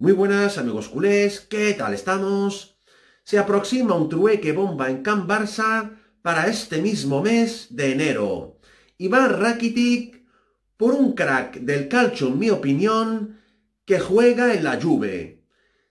Muy buenas amigos culés, ¿qué tal estamos? Se aproxima un trueque bomba en Camp Barça para este mismo mes de enero. y va Rakitic por un crack del calcio, en mi opinión, que juega en la Juve.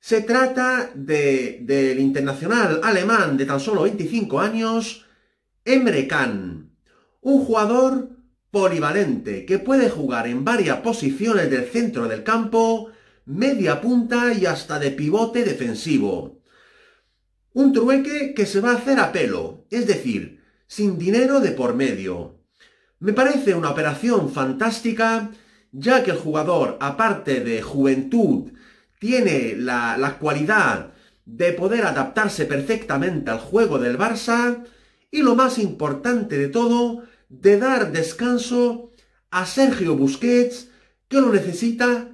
Se trata del internacional alemán de tan solo 25 años, Emre Can, un jugador polivalente que puede jugar en varias posiciones del centro del campo media punta y hasta de pivote defensivo. Un trueque que se va a hacer a pelo, es decir, sin dinero de por medio. Me parece una operación fantástica, ya que el jugador, aparte de juventud, tiene la, cualidad de poder adaptarse perfectamente al juego del Barça y lo más importante de todo, de dar descanso a Sergio Busquets, que lo necesita